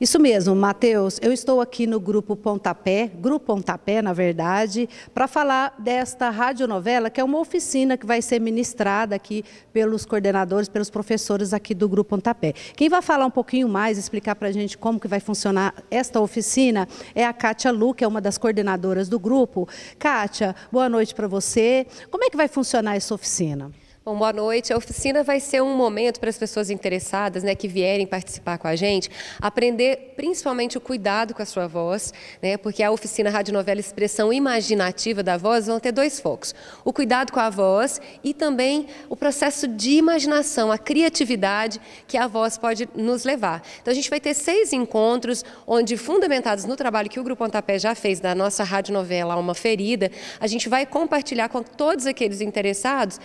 Isso mesmo, Matheus. Eu estou aqui no Grupo Pontapé, Grupo Pontapé, na verdade, para falar desta radionovela, que é uma oficina que vai ser ministrada aqui pelos coordenadores, pelos professores aqui do Grupo Pontapé. Quem vai falar um pouquinho mais, explicar para a gente como que vai funcionar esta oficina, é a Kátia Lu, que é uma das coordenadoras do grupo. Kátia, boa noite para você. Como é que vai funcionar essa oficina? Bom, boa noite. A oficina vai ser um momento para as pessoas interessadas, né, que vierem participar com a gente, aprender principalmente o cuidado com a sua voz, né, porque a oficina Radionovela Expressão Imaginativa da Voz vão ter dois focos: o cuidado com a voz e também o processo de imaginação, a criatividade que a voz pode nos levar. Então, a gente vai ter seis encontros, onde, fundamentados no trabalho que o Grupo Ontapé já fez da nossa radionovela Alma Ferida, a gente vai compartilhar com todos aqueles interessados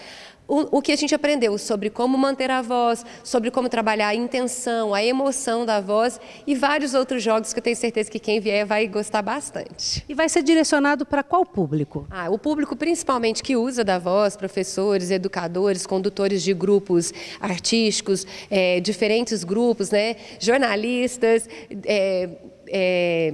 o, o, que a gente aprendeu sobre como manter a voz, sobre como trabalhar a intenção, a emoção da voz e vários outros jogos que eu tenho certeza que quem vier vai gostar bastante. E vai ser direcionado para qual público? Ah, o público principalmente que usa da voz, professores, educadores, condutores de grupos artísticos, é, diferentes grupos, né, jornalistas, é, é,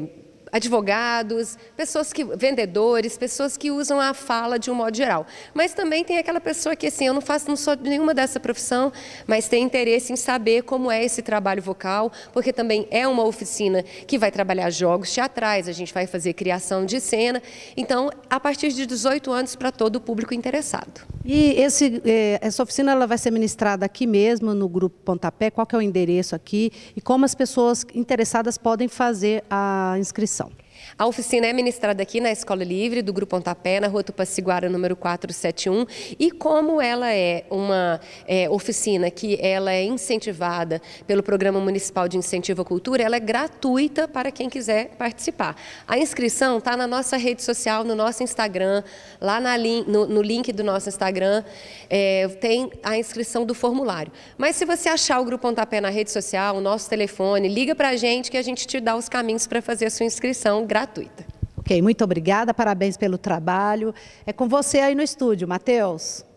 advogados, pessoas que vendedores, pessoas que usam a fala de um modo geral. Mas também tem aquela pessoa que assim, eu não faço não sou nenhuma dessa profissão, mas tem interesse em saber como é esse trabalho vocal, porque também é uma oficina que vai trabalhar jogos teatrais, a gente vai fazer criação de cena. Então, a partir de 18 anos para todo o público interessado. E esse, é, essa oficina ela vai ser ministrada aqui mesmo, no Grupo Pontapé. Qual é o endereço aqui e como as pessoas interessadas podem fazer a inscrição? A oficina é ministrada aqui na Escola Livre do Grupo Ontapé, na Rua Tupaciguara, número 471. E como ela é uma é, oficina que ela é incentivada pelo Programa Municipal de Incentivo à Cultura, ela é gratuita para quem quiser participar. A inscrição está na nossa rede social, no nosso Instagram, lá na, no, no, link do nosso Instagram é, tem a inscrição do formulário. Mas se você achar o Grupo Ontapé na rede social, o nosso telefone, liga para a gente que a gente te dá os caminhos para fazer a sua inscrição gratuita. Ok, muito obrigada, parabéns pelo trabalho. É com você aí no estúdio, Matheus.